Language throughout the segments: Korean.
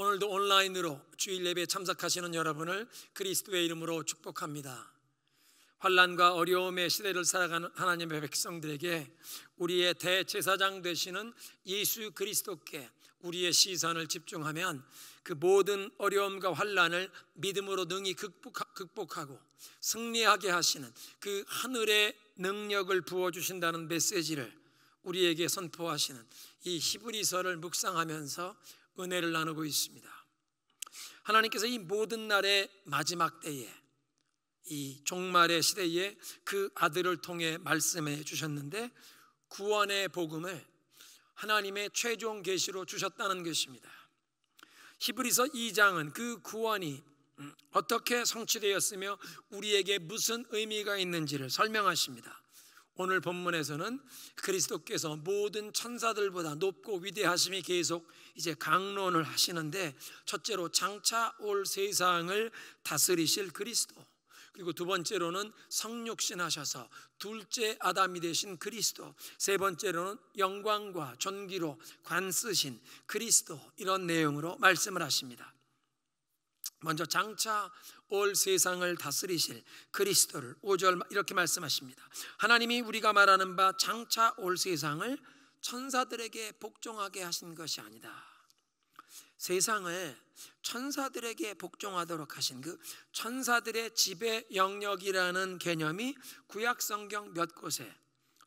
오늘도 온라인으로 주일 예배에 참석하시는 여러분을 그리스도의 이름으로 축복합니다. 환란과 어려움의 시대를 살아가는 하나님의 백성들에게 우리의 대제사장 되시는 예수 그리스도께 우리의 시선을 집중하면 그 모든 어려움과 환란을 믿음으로 능히 극복하고 승리하게 하시는 그 하늘의 능력을 부어 주신다는 메시지를 우리에게 선포하시는 이 히브리서를 묵상하면서 은혜를 나누고 있습니다. 하나님께서 이 모든 날의 마지막 때에 이 종말의 시대에 그 아들을 통해 말씀해 주셨는데 구원의 복음을 하나님의 최종 계시로 주셨다는 것입니다. 히브리서 2장은 그 구원이 어떻게 성취되었으며 우리에게 무슨 의미가 있는지를 설명하십니다. 오늘 본문에서는 그리스도께서 모든 천사들보다 높고 위대하심이 계속 이제 강론을 하시는데 첫째로 장차 올 세상을 다스리실 그리스도 그리고 두 번째로는 성육신 하셔서 둘째 아담이 되신 그리스도 세 번째로는 영광과 존귀로 관쓰신 그리스도 이런 내용으로 말씀을 하십니다. 먼저 장차 올 세상을 다스리실 그리스도를 5절 이렇게 말씀하십니다. 하나님이 우리가 말하는 바 장차 올 세상을 천사들에게 복종하게 하신 것이 아니다. 세상을 천사들에게 복종하도록 하신 그 천사들의 지배 영역이라는 개념이 구약 성경 몇 곳에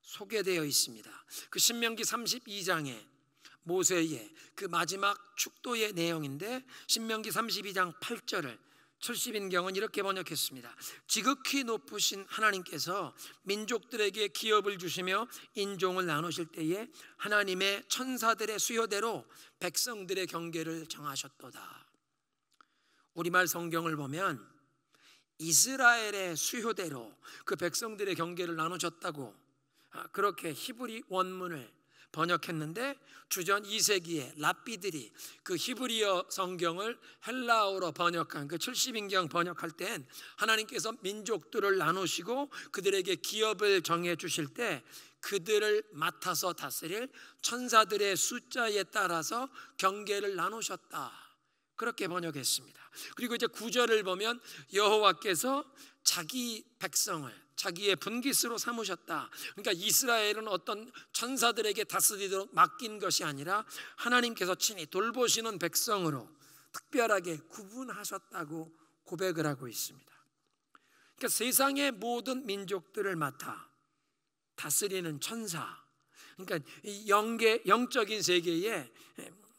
소개되어 있습니다. 그 신명기 32장에 모세의 그 마지막 축도의 내용인데 신명기 32장 8절을 철시빈경은 이렇게 번역했습니다. 지극히 높으신 하나님께서 민족들에게 기업을 주시며 인종을 나누실 때에 하나님의 천사들의 수요대로 백성들의 경계를 정하셨도다. 우리말 성경을 보면 이스라엘의 수요대로 그 백성들의 경계를 나누셨다고 아, 그렇게 히브리 원문을 번역했는데 주전 2세기에 랍비들이 그 히브리어 성경을 헬라어로 번역한 그 70인경 번역할 땐 하나님께서 민족들을 나누시고 그들에게 기업을 정해 주실 때 그들을 맡아서 다스릴 천사들의 숫자에 따라서 경계를 나누셨다. 그렇게 번역했습니다. 그리고 이제 구절을 보면 여호와께서 자기 백성을 자기의 분깃으로 삼으셨다. 그러니까 이스라엘은 어떤 천사들에게 다스리도록 맡긴 것이 아니라 하나님께서 친히 돌보시는 백성으로 특별하게 구분하셨다고 고백을 하고 있습니다. 그러니까 세상의 모든 민족들을 맡아 다스리는 천사. 그러니까 영계 영적인 세계에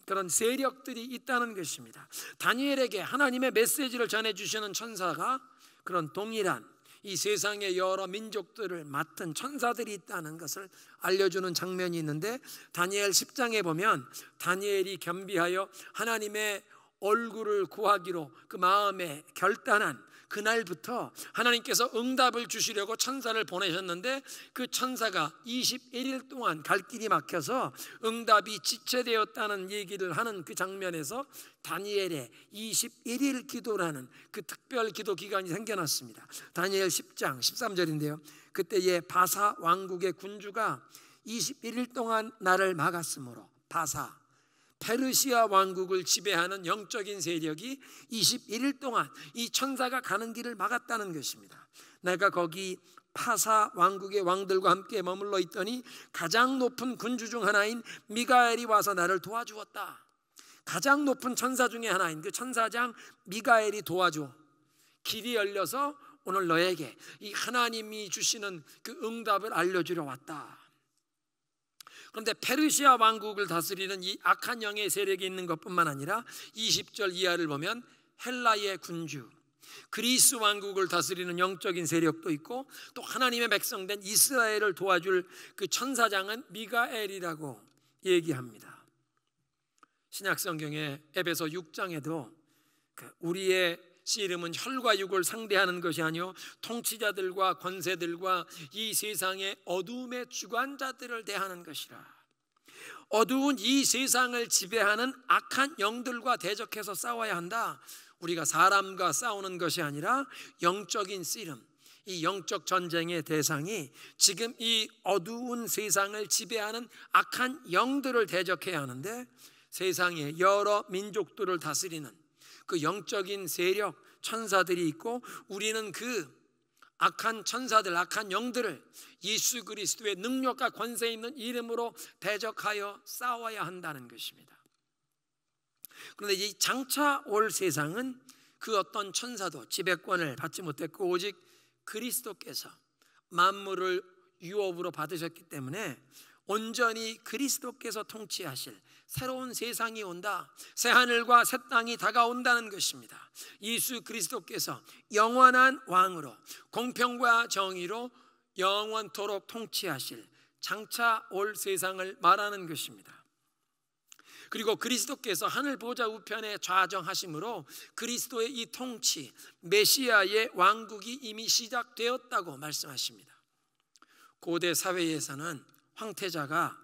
그런 세력들이 있다는 것입니다. 다니엘에게 하나님의 메시지를 전해 주시는 천사가 그런 동일한 이 세상의 여러 민족들을 맡은 천사들이 있다는 것을 알려주는 장면이 있는데 다니엘 10장에 보면 다니엘이 겸비하여 하나님의 얼굴을 구하기로 그 마음에 결단한 그날부터 하나님께서 응답을 주시려고 천사를 보내셨는데 그 천사가 21일 동안 갈 길이 막혀서 응답이 지체되었다는 얘기를 하는 그 장면에서 다니엘의 21일 기도라는 그 특별 기도 기간이 생겨났습니다. 다니엘 10장 13절인데요. 그때에 바사 왕국의 군주가 21일 동안 나를 막았으므로 바사 페르시아 왕국을 지배하는 영적인 세력이 21일 동안 이 천사가 가는 길을 막았다는 것입니다. 내가 거기 파사 왕국의 왕들과 함께 머물러 있더니 가장 높은 군주 중 하나인 미가엘이 와서 나를 도와주었다. 가장 높은 천사 중의 하나인 그 천사장 미가엘이 도와줘. 길이 열려서 오늘 너에게 이 하나님이 주시는 그 응답을 알려주려 왔다. 그런데 페르시아 왕국을 다스리는 이 악한 영의 세력이 있는 것뿐만 아니라 20절 이하를 보면 헬라의 군주 그리스 왕국을 다스리는 영적인 세력도 있고 또 하나님의 백성된 이스라엘을 도와줄 그 천사장은 미가엘이라고 얘기합니다. 신약 성경의 에베소 6장에도 그 우리의 씨름은 혈과 육을 상대하는 것이 아니요 통치자들과 권세들과 이 세상의 어두의 주관자들을 대하는 것이라. 어두운 이 세상을 지배하는 악한 영들과 대적해서 싸워야 한다. 우리가 사람과 싸우는 것이 아니라 영적인 씨름, 이 영적 전쟁의 대상이 지금 이 어두운 세상을 지배하는 악한 영들을 대적해야 하는데 세상의 여러 민족들을 다스리는 그 영적인 세력, 천사들이 있고 우리는 그 악한 천사들, 악한 영들을 예수 그리스도의 능력과 권세 있는 이름으로 대적하여 싸워야 한다는 것입니다. 그런데 이 장차 올 세상은 그 어떤 천사도 지배권을 받지 못했고 오직 그리스도께서 만물을 유업으로 받으셨기 때문에 온전히 그리스도께서 통치하실 새로운 세상이 온다. 새 하늘과 새 땅이 다가온다는 것입니다. 예수 그리스도께서 영원한 왕으로 공평과 정의로 영원토록 통치하실 장차 올 세상을 말하는 것입니다. 그리고 그리스도께서 하늘 보좌 우편에 좌정하심으로 그리스도의 이 통치 메시아의 왕국이 이미 시작되었다고 말씀하십니다. 고대 사회에서는 황태자가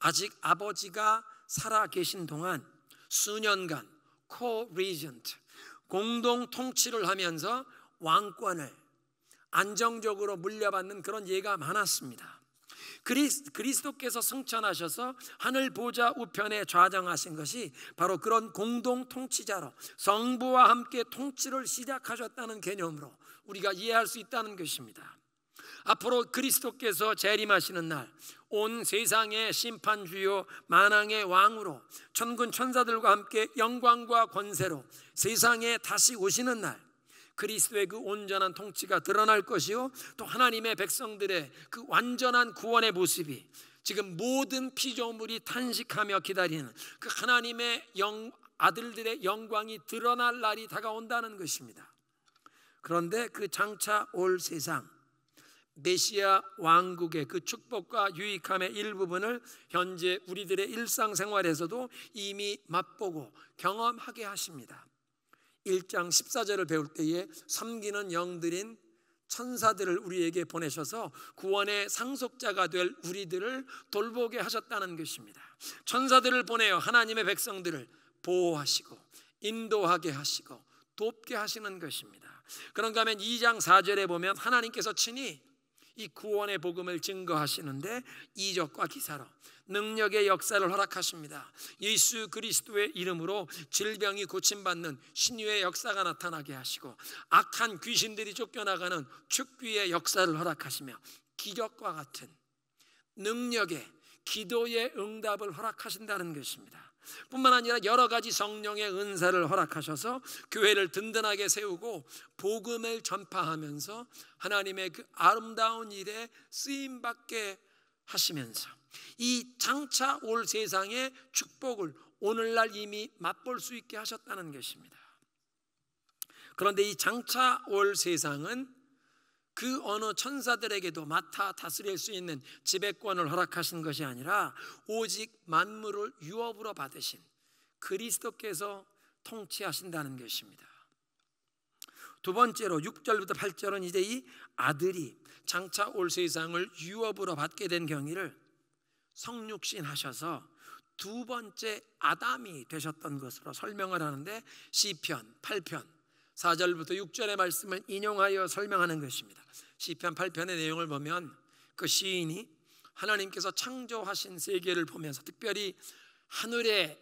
아직 아버지가 살아 계신 동안 수년간 co-regent 공동 통치를 하면서 왕권을 안정적으로 물려받는 그런 예가 많았습니다. 그리스, 도께서 승천하셔서 하늘 보좌 우편에 좌정하신 것이 바로 그런 공동 통치자로 성부와 함께 통치를 시작하셨다는 개념으로 우리가 이해할 수 있다는 것입니다. 앞으로 그리스도께서 재림하시는 날 온 세상의 심판주요 만왕의 왕으로 천군 천사들과 함께 영광과 권세로 세상에 다시 오시는 날 그리스도의 그 온전한 통치가 드러날 것이요 또 하나님의 백성들의 그 완전한 구원의 모습이 지금 모든 피조물이 탄식하며 기다리는 그 하나님의 영, 아들들의 영광이 드러날 날이 다가온다는 것입니다. 그런데 그 장차 올 세상 메시아 왕국의 그 축복과 유익함의 일부분을 현재 우리들의 일상생활에서도 이미 맛보고 경험하게 하십니다. 1장 14절을 배울 때에 섬기는 영들인 천사들을 우리에게 보내셔서 구원의 상속자가 될 우리들을 돌보게 하셨다는 것입니다. 천사들을 보내어 하나님의 백성들을 보호하시고 인도하게 하시고 돕게 하시는 것입니다. 그런가 하면 2장 4절에 보면 하나님께서 친히 이 구원의 복음을 증거하시는데 이적과 기사로 능력의 역사를 허락하십니다. 예수 그리스도의 이름으로 질병이 고침받는 신유의 역사가 나타나게 하시고 악한 귀신들이 쫓겨나가는 축귀의 역사를 허락하시며 기적과 같은 능력의 기도의 응답을 허락하신다는 것입니다. 뿐만 아니라 여러 가지 성령의 은사를 허락하셔서 교회를 든든하게 세우고 복음을 전파하면서 하나님의 그 아름다운 일에 쓰임 받게 하시면서 이 장차 올 세상의 축복을 오늘날 이미 맛볼 수 있게 하셨다는 것입니다. 그런데 이 장차 올 세상은 그 어느 천사들에게도 맡아 다스릴 수 있는 지배권을 허락하신 것이 아니라 오직 만물을 유업으로 받으신 그리스도께서 통치하신다는 것입니다. 두 번째로 6절부터 8절은 이제 이 아들이 장차 올 세상을 유업으로 받게 된 경위를 성육신 하셔서 두 번째 아담이 되셨던 것으로 설명을 하는데 시편 8편 4절부터 6절의 말씀을 인용하여 설명하는 것입니다. 시편 8편의 내용을 보면 그 시인이 하나님께서 창조하신 세계를 보면서 특별히 하늘의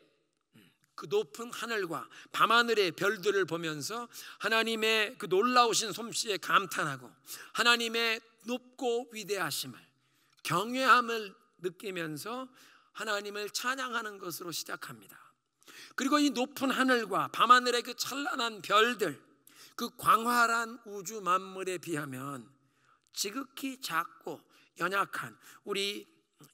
음, 그 높은 하늘과 밤하늘의 별들을 보면서 하나님의 그 놀라우신 솜씨에 감탄하고 하나님의 높고 위대하심을 경외함을 느끼면서 하나님을 찬양하는 것으로 시작합니다. 그리고 이 높은 하늘과 밤하늘의 그 찬란한 별들, 그 광활한 우주 만물에 비하면 지극히 작고 연약한 우리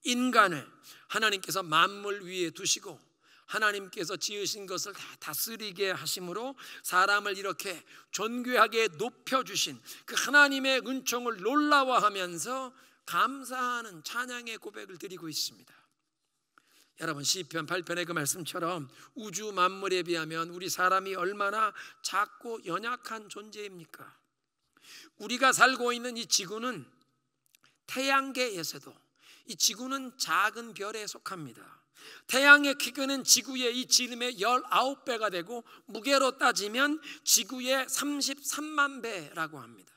인간을 하나님께서 만물 위에 두시고 하나님께서 지으신 것을 다 다스리게 하심으로 사람을 이렇게 존귀하게 높여주신 그 하나님의 은총을 놀라워하면서 감사하는 찬양의 고백을 드리고 있습니다. 여러분 시편 8편의 그 말씀처럼 우주 만물에 비하면 우리 사람이 얼마나 작고 연약한 존재입니까? 우리가 살고 있는 이 지구는 태양계에서도 이 지구는 작은 별에 속합니다. 태양의 크기는 지구의 이 지름의 19배가 되고 무게로 따지면 지구의 33만 배라고 합니다.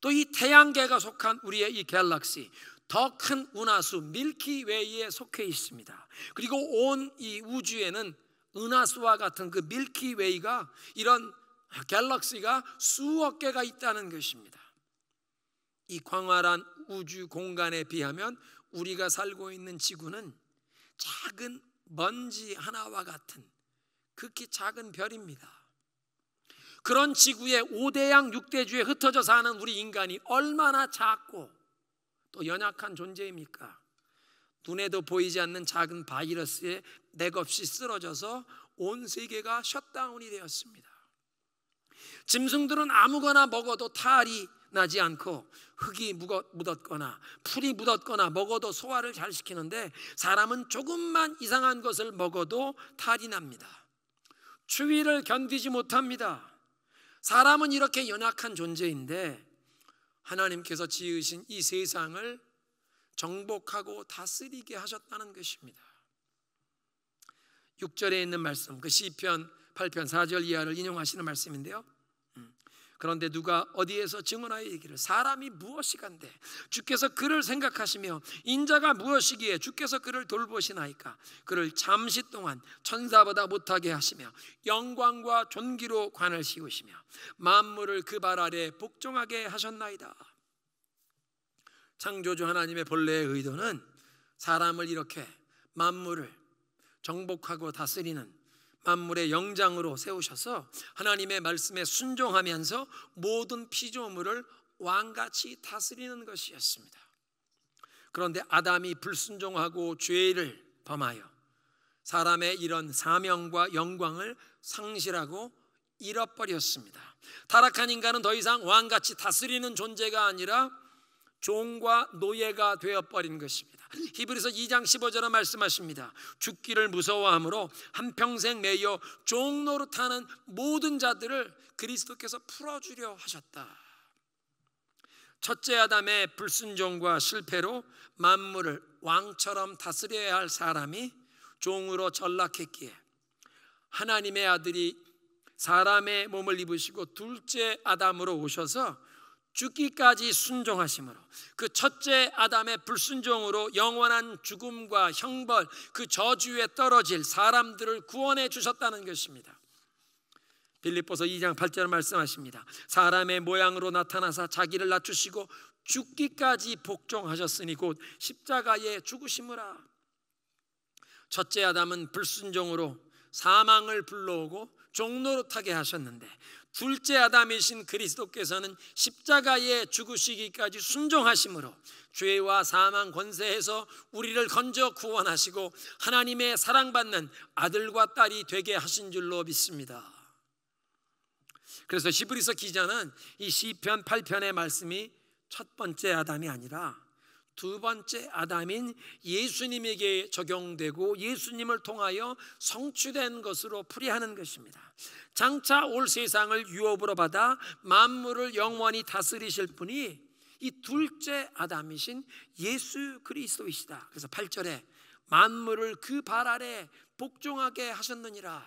또 이 태양계가 속한 우리의 이 갤럭시 더큰 은하수 밀키웨이에 속해 있습니다. 그리고 온 이 우주에는 은하수와 같은 그 밀키웨이가 이런 갤럭시가 수억 개가 있다는 것입니다. 이 광활한 우주 공간에 비하면 우리가 살고 있는 지구는 작은 먼지 하나와 같은 극히 작은 별입니다. 그런 지구의 5대양 6대주에 흩어져 사는 우리 인간이 얼마나 작고 또 연약한 존재입니까? 눈에도 보이지 않는 작은 바이러스에 맥없이 쓰러져서 온 세계가 셧다운이 되었습니다. 짐승들은 아무거나 먹어도 탈이 나지 않고 흙이 묻었거나 풀이 묻었거나 먹어도 소화를 잘 시키는데 사람은 조금만 이상한 것을 먹어도 탈이 납니다. 추위를 견디지 못합니다. 사람은 이렇게 연약한 존재인데 하나님께서 지으신 이 세상을 정복하고 다스리게 하셨다는 것입니다. 6절에 있는 말씀, 그 시편 8편 4절 이하를 인용하시는 말씀인데요. 그런데 누가 어디에서 증언하여 얘기를 사람이 무엇이간데 주께서 그를 생각하시며 인자가 무엇이기에 주께서 그를 돌보시나이까 그를 잠시 동안 천사보다 못하게 하시며 영광과 존귀로 관을 씌우시며 만물을 그 발 아래 복종하게 하셨나이다 창조주 하나님의 본래의 의도는 사람을 이렇게 만물을 정복하고 다스리는 만물의 영장으로 세우셔서 하나님의 말씀에 순종하면서 모든 피조물을 왕같이 다스리는 것이었습니다. 그런데 아담이 불순종하고 죄를 범하여 사람의 이런 사명과 영광을 상실하고 잃어버렸습니다. 타락한 인간은 더 이상 왕같이 다스리는 존재가 아니라 종과 노예가 되어버린 것입니다. 히브리서 2장 15절에 말씀하십니다. 죽기를 무서워함으로 한평생 매여 종노릇하는 모든 자들을 그리스도께서 풀어주려 하셨다. 첫째 아담의 불순종과 실패로 만물을 왕처럼 다스려야 할 사람이 종으로 전락했기에 하나님의 아들이 사람의 몸을 입으시고 둘째 아담으로 오셔서 죽기까지 순종하심으로 그 첫째 아담의 불순종으로 영원한 죽음과 형벌 그 저주에 떨어질 사람들을 구원해 주셨다는 것입니다. 빌립보서 2장 8절 말씀하십니다. 사람의 모양으로 나타나사 자기를 낮추시고 죽기까지 복종하셨으니 곧 십자가에 죽으심으라. 첫째 아담은 불순종으로 사망을 불러오고 종노릇하게 하셨는데 둘째 아담이신 그리스도께서는 십자가에 죽으시기까지 순종하심으로 죄와 사망 권세에서 우리를 건져 구원하시고 하나님의 사랑받는 아들과 딸이 되게 하신 줄로 믿습니다. 그래서 시브리서 기자는 이 시편 8편의 말씀이 첫 번째 아담이 아니라 두 번째 아담인 예수님에게 적용되고 예수님을 통하여 성취된 것으로 풀이하는 것입니다. 장차 올 세상을 유업으로 받아 만물을 영원히 다스리실 분이 이 둘째 아담이신 예수 그리스도이시다. 그래서 8절에 만물을 그 발 아래 복종하게 하셨느니라.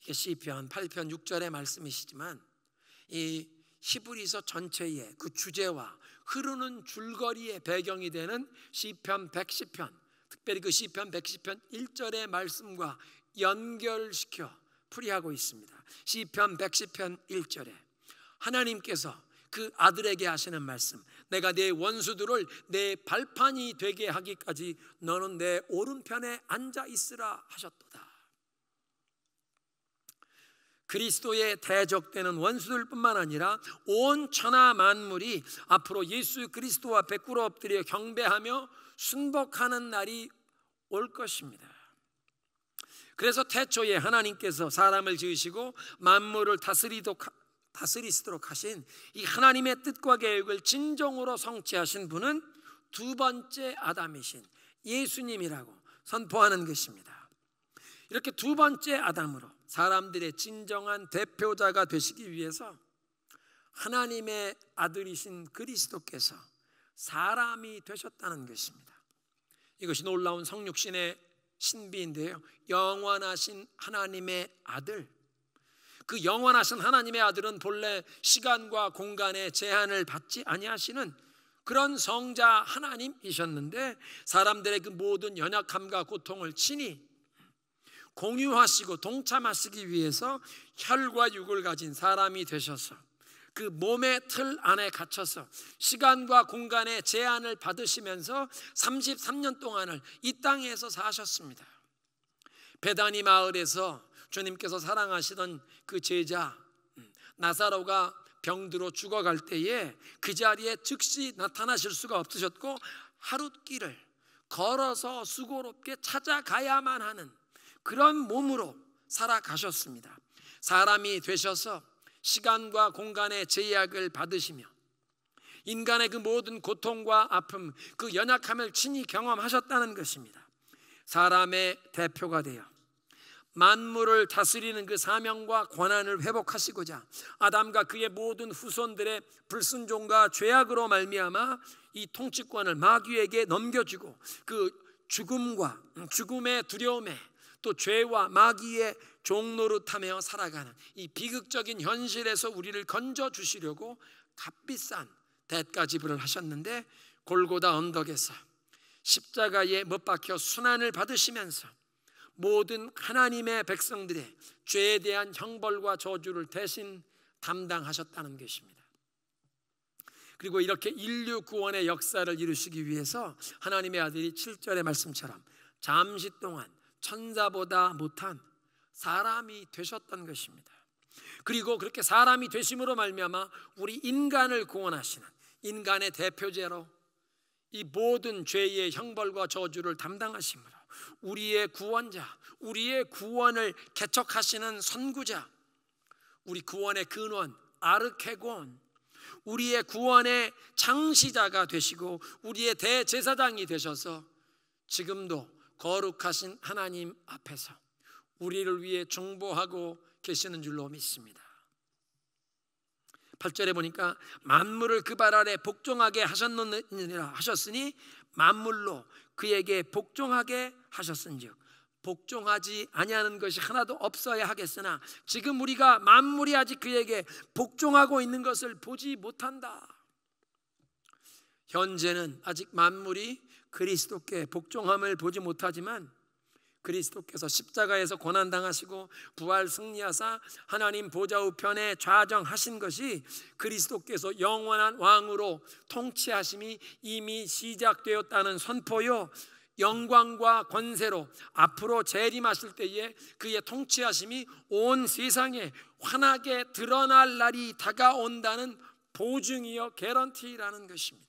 이게 시편 8편 6절의 말씀이시지만 이 히브리서 전체의 그 주제와 흐르는 줄거리의 배경이 되는 시편 110편, 특별히 그 시편 110편 1절의 말씀과 연결시켜 풀이하고 있습니다. 시편 110편 1절에 하나님께서 그 아들에게 하시는 말씀 내가 내 원수들을 내 발판이 되게 하기까지 너는 내 오른편에 앉아 있으라 하셨도다. 그리스도의 대적되는 원수들뿐만 아니라 온 천하 만물이 앞으로 예수 그리스도 앞에 꿇어 엎드려 경배하며 순복하는 날이 올 것입니다. 그래서 태초에 하나님께서 사람을 지으시고 만물을 다스리도록 다스리시도록 하신 이 하나님의 뜻과 계획을 진정으로 성취하신 분은 두 번째 아담이신 예수님이라고 선포하는 것입니다. 이렇게 두 번째 아담으로 사람들의 진정한 대표자가 되시기 위해서 하나님의 아들이신 그리스도께서 사람이 되셨다는 것입니다. 이것이 놀라운 성육신의 신비인데요. 영원하신 하나님의 아들. 그 영원하신 하나님의 아들은 본래 시간과 공간의 제한을 받지 아니하시는 그런 성자 하나님이셨는데 사람들의 그 모든 연약함과 고통을 친히 공유하시고 동참하시기 위해서 혈과 육을 가진 사람이 되셔서 그 몸의 틀 안에 갇혀서 시간과 공간의 제한을 받으시면서 33년 동안을 이 땅에서 사셨습니다. 베다니 마을에서 주님께서 사랑하시던 그 제자 음, 나사로가 병들어 죽어갈 때에 그 자리에 즉시 나타나실 수가 없으셨고 하룻길을 걸어서 수고롭게 찾아가야만 하는 그런 몸으로 살아가셨습니다. 사람이 되셔서 시간과 공간의 제약을 받으시며 인간의 그 모든 고통과 아픔, 그 연약함을 친히 경험하셨다는 것입니다. 사람의 대표가 되어 만물을 다스리는 그 사명과 권한을 회복하시고자 아담과 그의 모든 후손들의 불순종과 죄악으로 말미암아 이 통치권을 마귀에게 넘겨주고 그 죽음과 죽음의 두려움에 또 죄와 마귀의 종노릇하며 살아가는 이 비극적인 현실에서 우리를 건져 주시려고 값비싼 대가 지불을 하셨는데 골고다 언덕에서 십자가에 못 박혀 순환을 받으시면서 모든 하나님의 백성들의 죄에 대한 형벌과 저주를 대신 담당하셨다는 것입니다. 그리고 이렇게 인류 구원의 역사를 이루시기 위해서 하나님의 아들이 7절의 말씀처럼 잠시 동안 천사보다 못한 사람이 되셨던 것입니다. 그리고 그렇게 사람이 되심으로 말미암아 우리 인간을 구원하시는 인간의 대표제로 이 모든 죄의 형벌과 저주를 담당하심으로 우리의 구원자, 우리의 구원을 개척하시는 선구자, 우리 구원의 근원 아르케곤, 우리의 구원의 창시자가 되시고 우리의 대제사장이 되셔서 지금도 거룩하신 하나님 앞에서 우리를 위해 중보하고 계시는 줄로 믿습니다. 8절에 보니까 만물을 그 발 아래 복종하게 하셨느니라 하셨으니 만물로 그에게 복종하게 하셨은즉 복종하지 아니하는 것이 하나도 없어야 하겠으나 지금 우리가 만물이 아직 그에게 복종하고 있는 것을 보지 못한다. 현재는 아직 만물이 그리스도께 복종함을 보지 못하지만 그리스도께서 십자가에서 고난 당하시고 부활 승리하사 하나님 보좌 우편에 좌정하신 것이 그리스도께서 영원한 왕으로 통치하심이 이미 시작되었다는 선포요 영광과 권세로 앞으로 재림하실 때에 그의 통치하심이 온 세상에 환하게 드러날 날이 다가온다는 보증이요 개런티라는 것입니다.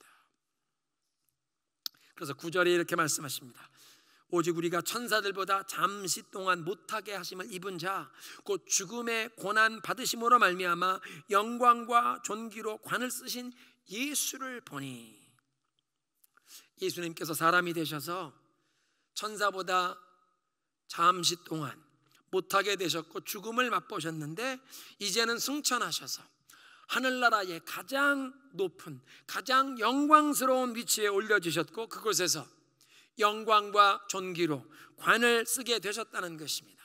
그래서 구절에 이렇게 말씀하십니다. 오직 우리가 천사들보다 잠시 동안 못하게 하심을 입은 자 곧 죽음의 고난 받으심으로 말미암아 영광과 존귀로 관을 쓰신 예수를 보니 예수님께서 사람이 되셔서 천사보다 잠시 동안 못하게 되셨고 죽음을 맛보셨는데 이제는 승천하셔서 하늘나라의 가장 높은 가장 영광스러운 위치에 올려주셨고 그곳에서 영광과 존귀로 관을 쓰게 되셨다는 것입니다.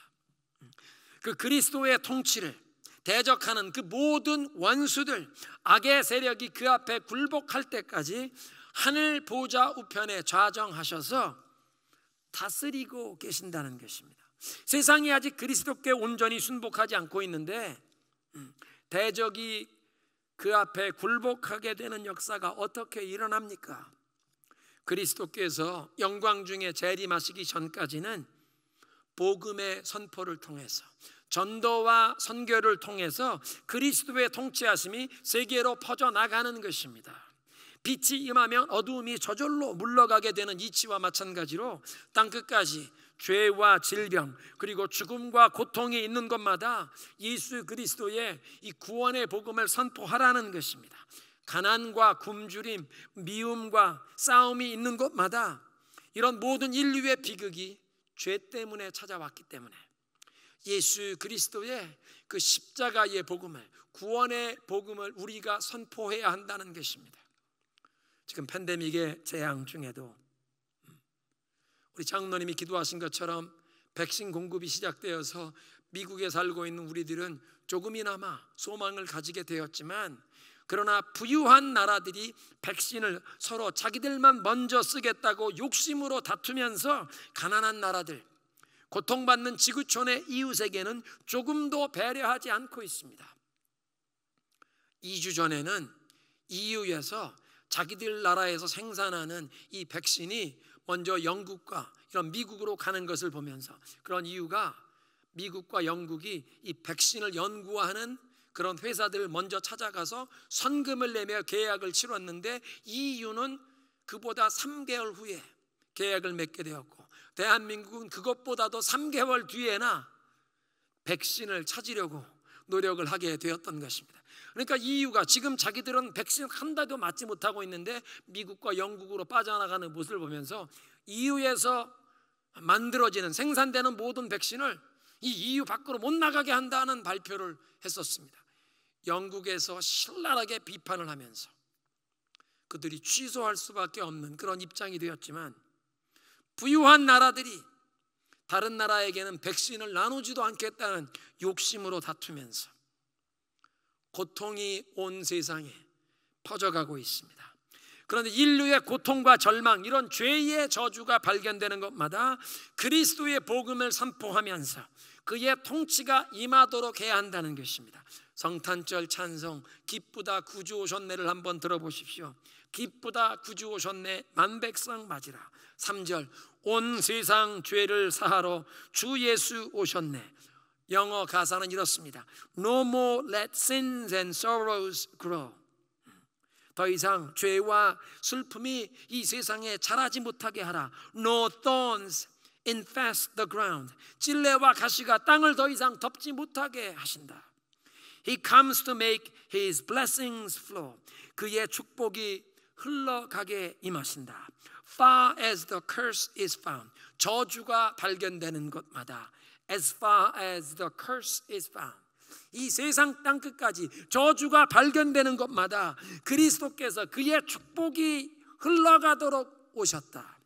그 그리스도의 통치를 대적하는 그 모든 원수들 악의 세력이 그 앞에 굴복할 때까지 하늘 보좌 우편에 좌정하셔서 다스리고 계신다는 것입니다. 세상이 아직 그리스도께 온전히 순복하지 않고 있는데 음, 대적이 그 앞에 굴복하게 되는 역사가 어떻게 일어납니까? 그리스도께서 영광 중에 재림하시기 전까지는 복음의 선포를 통해서 전도와 선교를 통해서 그리스도의 통치하심이 세계로 퍼져나가는 것입니다. 빛이 임하면 어두움이 저절로 물러가게 되는 이치와 마찬가지로 땅 끝까지 죄와 질병 그리고 죽음과 고통이 있는 것마다 예수 그리스도의 이 구원의 복음을 선포하라는 것입니다. 가난과 굶주림, 미움과 싸움이 있는 곳마다 이런 모든 인류의 비극이 죄 때문에 찾아왔기 때문에 예수 그리스도의 그 십자가의 복음을 구원의 복음을 우리가 선포해야 한다는 것입니다. 지금 팬데믹의 재앙 중에도 우리 장로님이 기도하신 것처럼 백신 공급이 시작되어서 미국에 살고 있는 우리들은 조금이나마 소망을 가지게 되었지만 그러나 부유한 나라들이 백신을 서로 자기들만 먼저 쓰겠다고 욕심으로 다투면서 가난한 나라들 고통받는 지구촌의 이웃에게는 조금도 배려하지 않고 있습니다. 2주 전에는 EU에서 자기들 나라에서 생산하는 이 백신이 먼저 영국과 이런 미국으로 가는 것을 보면서 그런 이유가 미국과 영국이 이 백신을 연구하는 그런 회사들을 먼저 찾아가서 선금을 내며 계약을 치렀는데 이유는 그보다 3개월 후에 계약을 맺게 되었고 대한민국은 그것보다도 3개월 뒤에나 백신을 찾으려고 노력을 하게 되었던 것입니다. 그러니까 이유가 지금 자기들은 백신 한 달도 맞지 못하고 있는데 미국과 영국으로 빠져나가는 모습을 보면서 EU에서 만들어지는 생산되는 모든 백신을 이 EU 밖으로 못 나가게 한다는 발표를 했었습니다. 영국에서 신랄하게 비판을 하면서 그들이 취소할 수밖에 없는 그런 입장이 되었지만 부유한 나라들이 다른 나라에게는 백신을 나누지도 않겠다는 욕심으로 다투면서 고통이 온 세상에 퍼져가고 있습니다. 그런데 인류의 고통과 절망 이런 죄의 저주가 발견되는 것마다 그리스도의 복음을 선포하면서 그의 통치가 임하도록 해야 한다는 것입니다. 성탄절 찬송 기쁘다 구주 오셨네를 한번 들어보십시오. 기쁘다 구주 오셨네 만백성 맞이라. 3절 온 세상 죄를 사하러 주 예수 오셨네. 영어 가사는 이렇습니다. No more let sins and sorrows grow. 더 이상 죄와 슬픔이 이 세상에 자라지 못하게 하라. No thorns infest the ground. 찔레와 가시가 땅을 더 이상 덮지 못하게 하신다. He comes to make his blessings flow. 그의 축복이 흘러가게 임하신다. Far as the curse is found. 저주가 발견되는 곳마다 as far as the curse is found. 이 세상 땅 끝까지 저주가 발견되는 것마다 그리스도께서 그의 축복이 흘러가도록 오셨다.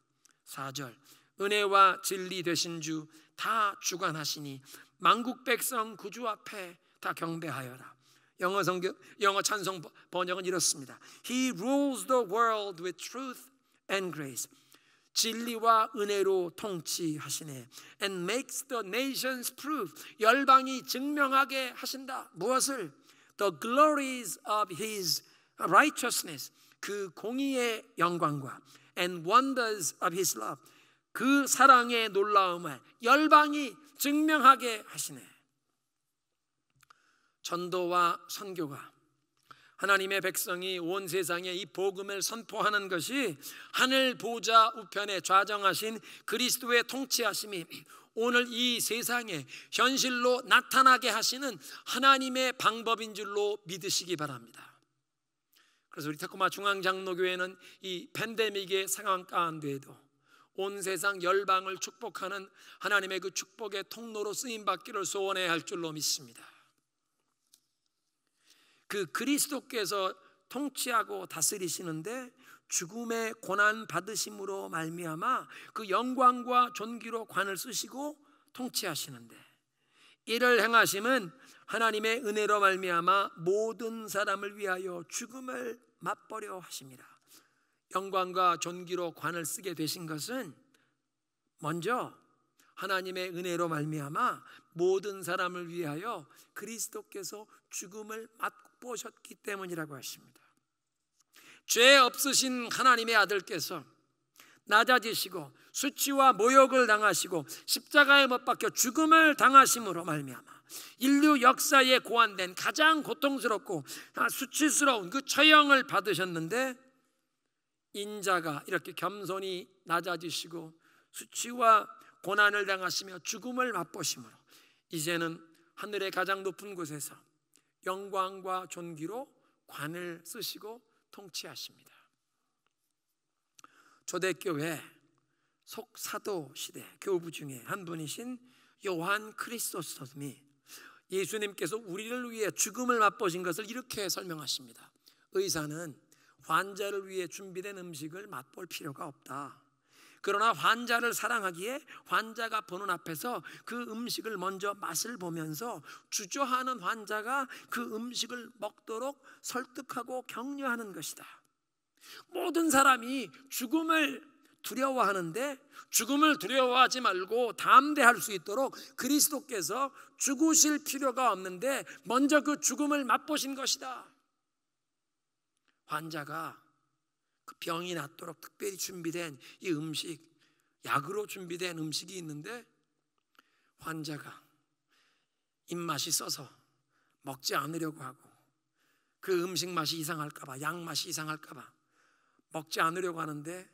4절 은혜와 진리 되신 주 다 주관하시니 만국 백성 구주 앞에 다 경배하여라. 영어 성경 영어 찬송 번역은 이렇습니다. He rules the world with truth and grace. 진리와 은혜로 통치하시네. And makes the nations prove 열방이 증명하게 하신다. 무엇을? The glories of his righteousness 그 공의의 영광과 and wonders of his love 그 사랑의 놀라움을 열방이 증명하게 하시네. 전도와 선교가 하나님의 백성이 온 세상에 이 복음을 선포하는 것이 하늘 보좌 우편에 좌정하신 그리스도의 통치하심이 오늘 이 세상에 현실로 나타나게 하시는 하나님의 방법인 줄로 믿으시기 바랍니다. 그래서 우리 타코마 중앙장로교회는 이 팬데믹의 상황 가운데에도 온 세상 열방을 축복하는 하나님의 그 축복의 통로로 쓰임 받기를 소원해 야할 줄로 믿습니다. 그 그리스도께서 통치하고 다스리시는데 죽음의 고난 받으심으로 말미암아 그 영광과 존귀로 관을 쓰시고 통치하시는데 이를 행하심은 하나님의 은혜로 말미암아 모든 사람을 위하여 죽음을 맛보려 하십니다. 영광과 존귀로 관을 쓰게 되신 것은 먼저 하나님의 은혜로 말미암아 모든 사람을 위하여 그리스도께서 죽음을 맛고 보셨기 때문이라고 하십니다. 죄 없으신 하나님의 아들께서 낮아지시고 수치와 모욕을 당하시고 십자가에 못 박혀 죽음을 당하심으로 말미암아 인류 역사에 고안된 가장 고통스럽고 아, 수치스러운 그 처형을 받으셨는데 인자가 이렇게 겸손히 낮아지시고 수치와 고난을 당하시며 죽음을 맛보심으로 이제는 하늘의 가장 높은 곳에서 영광과 존귀로 관을 쓰시고 통치하십니다. 초대교회 속사도 시대 교부 중에 한 분이신 요한 크리스토스님이 예수님께서 우리를 위해 죽음을 맛보신 것을 이렇게 설명하십니다. 의사는 환자를 위해 준비된 음식을 맛볼 필요가 없다. 그러나 환자를 사랑하기에 환자가 보는 앞에서 그 음식을 먼저 맛을 보면서 주저하는 환자가 그 음식을 먹도록 설득하고 격려하는 것이다. 모든 사람이 죽음을 두려워하는데 죽음을 두려워하지 말고 담대할 수 있도록 그리스도께서 죽으실 필요가 없는데 먼저 그 죽음을 맛보신 것이다. 환자가 그 병이 낫도록 특별히 준비된 이 음식, 약으로 준비된 음식이 있는데 환자가 입맛이 써서 먹지 않으려고 하고 그 음식 맛이 이상할까봐, 약 맛이 이상할까봐 먹지 않으려고 하는데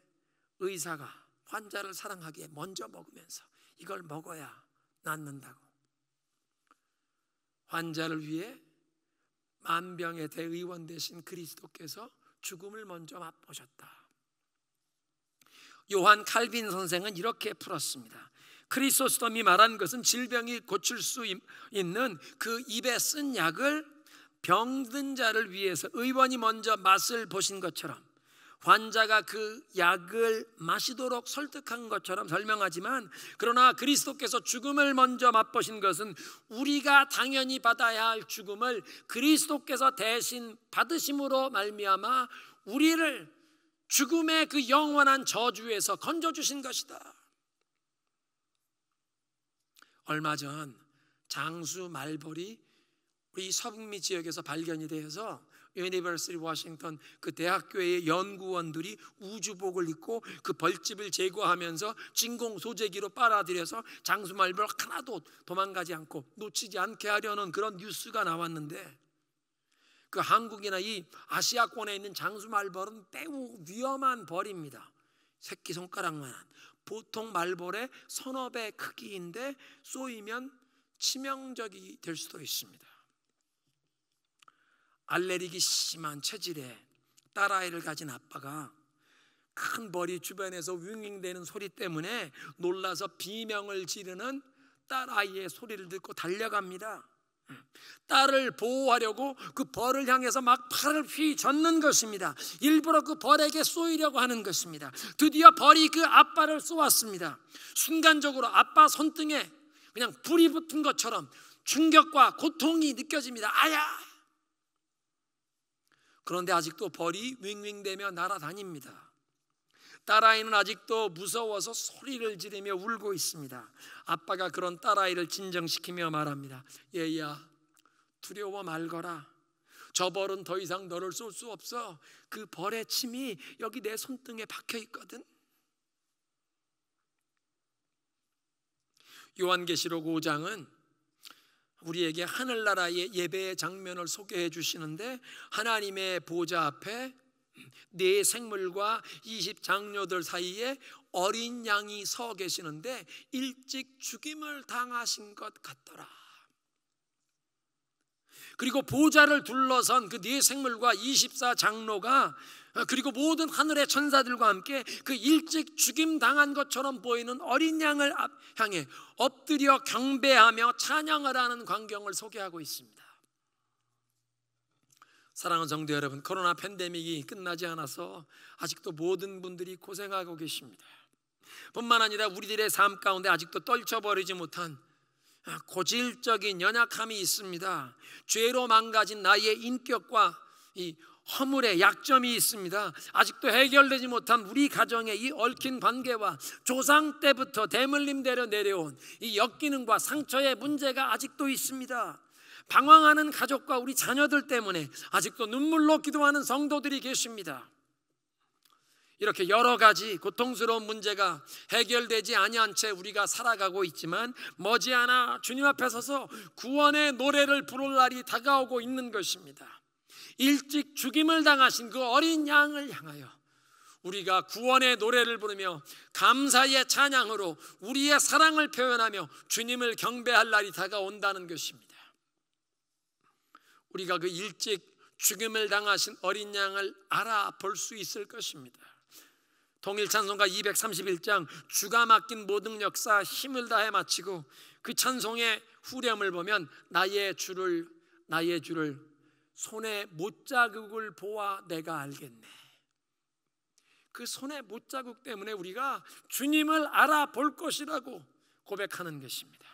의사가 환자를 사랑하기에 먼저 먹으면서 이걸 먹어야 낫는다고. 환자를 위해 만병의 대의원 대신 그리스도께서 죽음을 먼저 맛보셨다. 요한 칼빈 선생은 이렇게 풀었습니다. 크리소스톰이 말한 것은 질병이 고칠 수 있는 그 입에 쓴 약을 병든 자를 위해서 의원이 먼저 맛을 보신 것처럼 환자가 그 약을 마시도록 설득한 것처럼 설명하지만 그러나 그리스도께서 죽음을 먼저 맛보신 것은 우리가 당연히 받아야 할 죽음을 그리스도께서 대신 받으심으로 말미암아 우리를 죽음의 그 영원한 저주에서 건져 주신 것이다. 얼마 전 장수 말벌이 우리 서북미 지역에서 발견이 되어서 유니버시티 워싱턴 그 대학교의 연구원들이 우주복을 입고 그 벌집을 제거하면서 진공 소재기로 빨아들여서 장수말벌 하나도 도망가지 않고 놓치지 않게 하려는 그런 뉴스가 나왔는데 그 한국이나 이 아시아권에 있는 장수말벌은 매우 위험한 벌입니다. 새끼 손가락만한 보통 말벌의 서너 배 크기인데 쏘이면 치명적이 될 수도 있습니다. 알레르기 심한 체질에 딸아이를 가진 아빠가 큰 벌이 주변에서 윙윙대는 소리 때문에 놀라서 비명을 지르는 딸아이의 소리를 듣고 달려갑니다. 딸을 보호하려고 그 벌을 향해서 막 팔을 휘젓는 것입니다. 일부러 그 벌에게 쏘이려고 하는 것입니다. 드디어 벌이 그 아빠를 쏘았습니다. 순간적으로 아빠 손등에 그냥 불이 붙은 것처럼 충격과 고통이 느껴집니다. 아야! 그런데 아직도 벌이 윙윙대며 날아다닙니다. 딸아이는 아직도 무서워서 소리를 지르며 울고 있습니다. 아빠가 그런 딸아이를 진정시키며 말합니다. 얘야, 두려워 말거라. 저 벌은 더 이상 너를 쏠 수 없어. 그 벌의 침이 여기 내 손등에 박혀 있거든. 요한계시록 5장은 우리에게 하늘나라의 예배의 장면을 소개해 주시는데 하나님의 보좌 앞에 네 생물과 20장녀들 사이에 어린 양이 서 계시는데 일찍 죽임을 당하신 것 같더라. 그리고 보좌를 둘러선 그 네 생물과 24장로가 어, 그리고 모든 하늘의 천사들과 함께 그 일찍 죽임 당한 것처럼 보이는 어린 양을 향해 엎드려 경배하며 찬양을 하는 광경을 소개하고 있습니다. 사랑하는 성도 여러분, 코로나 팬데믹이 끝나지 않아서 아직도 모든 분들이 고생하고 계십니다. 뿐만 아니라 우리들의 삶 가운데 아직도 떨쳐버리지 못한 아, 고질적인 연약함이 있습니다. 죄로 망가진 나의 인격과 이 허물의 약점이 있습니다. 아직도 해결되지 못한 우리 가정의 이 얽힌 관계와 조상 때부터 대물림되려 내려온 이 엮이는과 상처의 문제가 아직도 있습니다. 방황하는 가족과 우리 자녀들 때문에 아직도 눈물로 기도하는 성도들이 계십니다. 이렇게 여러 가지 고통스러운 문제가 해결되지 아니한 채 우리가 살아가고 있지만 머지않아 주님 앞에 서서 구원의 노래를 부를 날이 다가오고 있는 것입니다. 일찍 죽임을 당하신 그 어린 양을 향하여 우리가 구원의 노래를 부르며 감사의 찬양으로 우리의 사랑을 표현하며 주님을 경배할 날이 다가온다는 것입니다. 우리가 그 일찍 죽임을 당하신 어린 양을 알아볼 수 있을 것입니다. 통일 찬송가 231장 주가 맡긴 모든 역사 힘을 다해 마치고 그 찬송의 후렴을 보면 나의 주를 나의 주를 손에 못자국을 보아 내가 알겠네. 그 손에 못자국 때문에 우리가 주님을 알아볼 것이라고 고백하는 것입니다.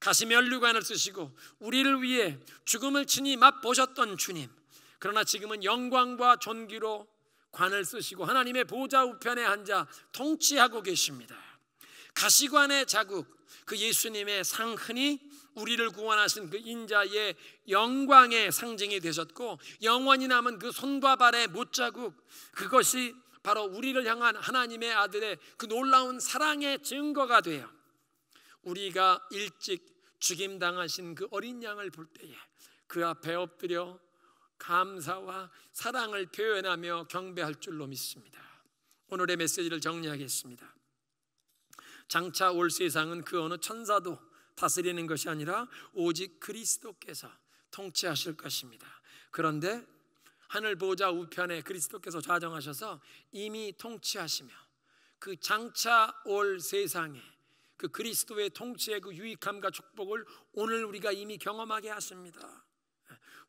가슴에 류관을 쓰시고 우리를 위해 죽음을 친히 맛보셨던 주님. 그러나 지금은 영광과 존귀로 관을 쓰시고 하나님의 보좌 우편에 앉아 통치하고 계십니다. 가시관의 자국, 그 예수님의 상흔이 우리를 구원하신 그 인자의 영광의 상징이 되셨고 영원히 남은 그 손과 발의 못자국 그것이 바로 우리를 향한 하나님의 아들의 그 놀라운 사랑의 증거가 돼요. 우리가 일찍 죽임 당하신 그 어린 양을 볼 때에 그 앞에 엎드려 감사와 사랑을 표현하며 경배할 줄로 믿습니다. 오늘의 메시지를 정리하겠습니다. 장차 올 세상은 그 어느 천사도 다스리는 것이 아니라 오직 그리스도께서 통치하실 것입니다. 그런데 하늘 보좌 우편에 그리스도께서 좌정하셔서 이미 통치하시며 그 장차 올 세상에 그 그리스도의 통치의 그 유익함과 축복을 오늘 우리가 이미 경험하게 하십니다.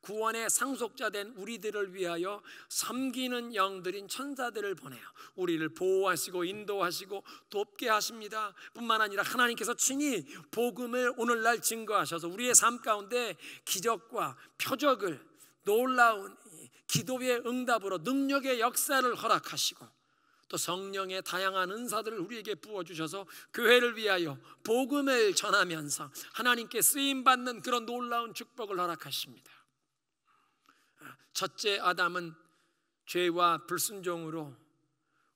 구원의 상속자 된 우리들을 위하여 섬기는 영들인 천사들을 보내요. 우리를 보호하시고 인도하시고 돕게 하십니다. 뿐만 아니라 하나님께서 친히 복음을 오늘날 증거하셔서 우리의 삶 가운데 기적과 표적을 놀라운 기도의 응답으로 능력의 역사를 허락하시고 또 성령의 다양한 은사들을 우리에게 부어 주셔서 교회를 위하여 복음을 전하면서 하나님께 쓰임 받는 그런 놀라운 축복을 허락하십니다. 첫째 아담은 죄와 불순종으로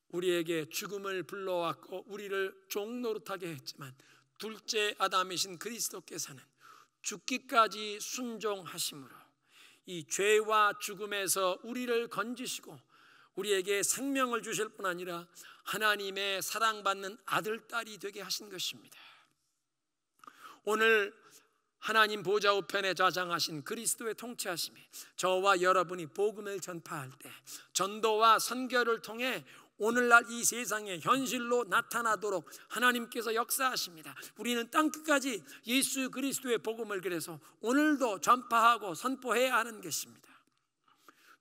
우리에게 죽음을 불러왔고 우리를 종노릇하게 했지만 둘째 아담이신 그리스도께서는 죽기까지 순종하심으로 이 죄와 죽음에서 우리를 건지시고 우리에게 생명을 주실 뿐 아니라 하나님의 사랑받는 아들 딸이 되게 하신 것입니다. 오늘 하나님 보좌 우편에 좌장하신 그리스도의 통치하심이 저와 여러분이 복음을 전파할 때 전도와 선교를 통해 오늘날 이 세상의 현실로 나타나도록 하나님께서 역사하십니다. 우리는 땅 끝까지 예수 그리스도의 복음을 그래서 오늘도 전파하고 선포해야 하는 것입니다.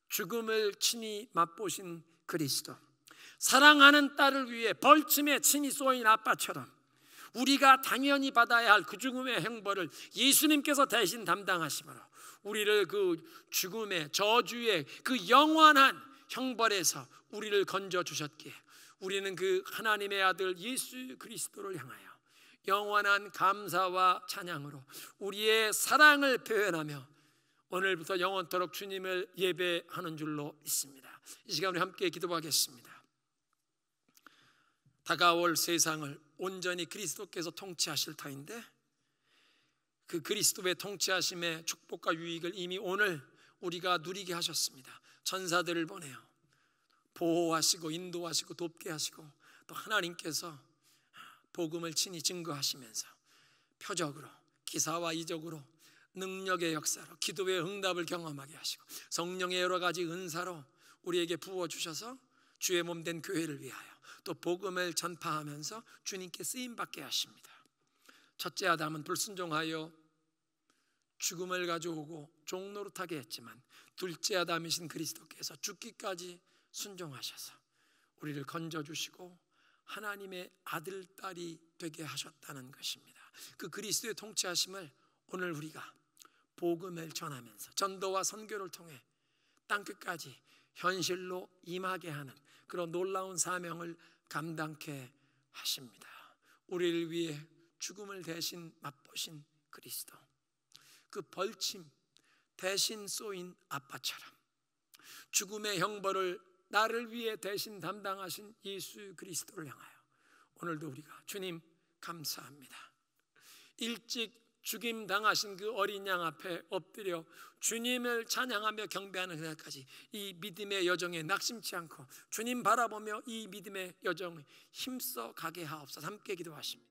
죽음을 친히 맛보신 그리스도. 사랑하는 딸을 위해 벌침에 친히 쏘인 아빠처럼 우리가 당연히 받아야 할 그 죽음의 행벌을 예수님께서 대신 담당하심으로 우리를 그 죽음의 저주의 그 영원한 형벌에서 우리를 건져 주셨기에 우리는 그 하나님의 아들 예수 그리스도를 향하여 영원한 감사와 찬양으로 우리의 사랑을 표현하며 오늘부터 영원토록 주님을 예배하는 줄로 믿습니다. 이 시간 우리 함께 기도하겠습니다. 다가올 세상을 온전히 그리스도께서 통치하실 터인데 그 그리스도의 통치하심의 축복과 유익을 이미 오늘 우리가 누리게 하셨습니다. 천사들을 보내요. 보호하시고 인도하시고 돕게 하시고 또 하나님께서 복음을 친히 증거하시면서 표적으로 기사와 이적으로 능력의 역사로 기도의 응답을 경험하게 하시고 성령의 여러 가지 은사로 우리에게 부어 주셔서 주의 몸 된 교회를 위하여 또 복음을 전파하면서 주님께 쓰임 받게 하십니다. 첫째 아담은 불순종하여 죽음을 가져오고 종노릇하게 했지만 둘째 아담이신 그리스도께서 죽기까지 순종하셔서 우리를 건져 주시고 하나님의 아들 딸이 되게 하셨다는 것입니다. 그 그리스도의 통치하심을 오늘 우리가 복음을 전하면서 전도와 선교를 통해 땅 끝까지 현실로 임하게 하는 그런 놀라운 사명을 감당케 하십니다. 우리를 위해 죽음을 대신 맛보신 그리스도. 그 벌침 대신 쏘인 아빠처럼 죽음의 형벌을 나를 위해 대신 담당하신 예수 그리스도를 향하여 오늘도 우리가 주님 감사합니다. 일찍 죽임 당하신 그 어린 양 앞에 엎드려 주님을 찬양하며 경배하는 그날까지 이 믿음의 여정에 낙심치 않고 주님 바라보며 이 믿음의 여정에 힘써 가게 하옵소서 함께 기도하십니다.